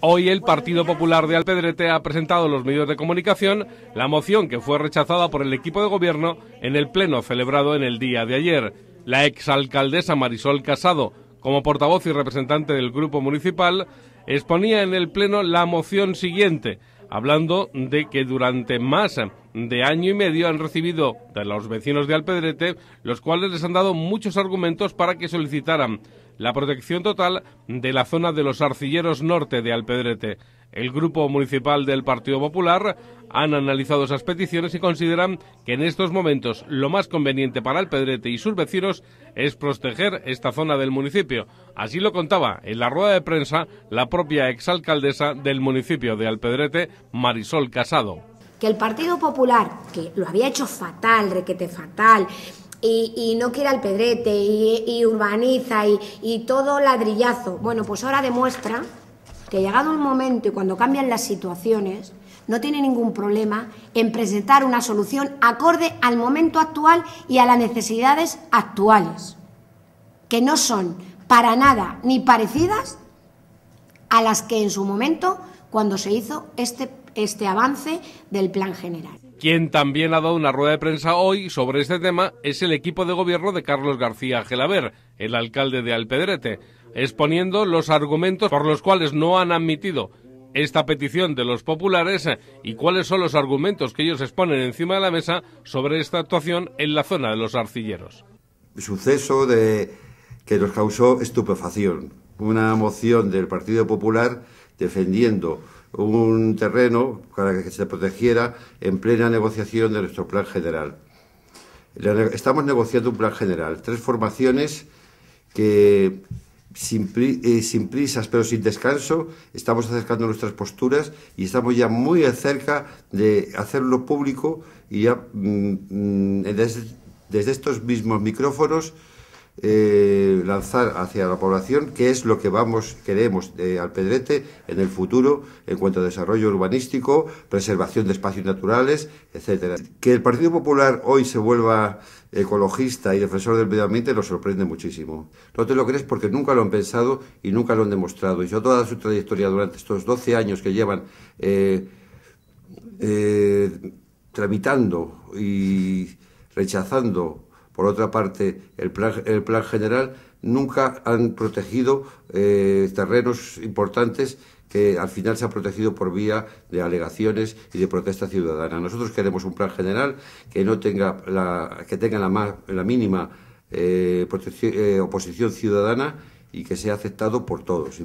Hoy el Partido Popular de Alpedrete ha presentado a los medios de comunicación la moción que fue rechazada por el equipo de gobierno en el pleno celebrado en el día de ayer. La exalcaldesa Marisol Casado, como portavoz y representante del grupo municipal, exponía en el pleno la moción siguiente, hablando de que durante más de año y medio han recibido de los vecinos de Alpedrete, los cuales les han dado muchos argumentos para que solicitaran la protección total de la zona de los arcilleros norte de Alpedrete. El Grupo Municipal del Partido Popular han analizado esas peticiones y consideran que en estos momentos lo más conveniente para Alpedrete y sus vecinos es proteger esta zona del municipio. Así lo contaba en la rueda de prensa la propia exalcaldesa del municipio de Alpedrete, Marisol Casado. Que el Partido Popular, que lo había hecho fatal, requete fatal, y, no quiere al pedrete y, urbaniza y, todo ladrillazo. Bueno, pues ahora demuestra que ha llegado un momento y cuando cambian las situaciones, no tiene ningún problema en presentar una solución acorde al momento actual y a las necesidades actuales, que no son para nada ni parecidas a las que en su momento cuando se hizo este, este avance del plan general. Quien también ha dado una rueda de prensa hoy sobre este tema es el equipo de gobierno de Carlos García Gelaber, el alcalde de Alpedrete, exponiendo los argumentos por los cuales no han admitido esta petición de los populares y cuáles son los argumentos que ellos exponen encima de la mesa sobre esta actuación en la zona de los arcilleros. Suceso que nos causó estupefacción. Una moción del Partido Popular defendiendo un terreno para que se protegiera en plena negociación de nuestro plan general. Estamos negociando un plan general, tres formaciones que eh, sin, prisas pero sin descanso, estamos acercando nuestras posturas y estamos ya muy cerca de hacerlo público y mm, mm, desde, estos mismos micrófonos eh, lanzar hacia la población, qué es lo que vamos queremos de eh, al en el futuro en cuanto a desarrollo urbanístico, preservación de espacios naturales, etcétera. Que el Partido Popular hoy se vuelva ecologista y defensor del medio ambiente nos sorprende muchísimo. No te lo crees porque nunca lo han pensado y nunca lo han demostrado. Y yo toda su trayectoria durante estos 12 años que llevan eh, tramitando y rechazando por otra parte, el plan, general nunca han protegido eh, terrenos importantes que al final se ha protegido por vía de alegaciones y de protesta ciudadana. Nosotros queremos un plan general que no tenga la, que tenga la, mínima eh, eh, oposición ciudadana y que sea aceptado por todos.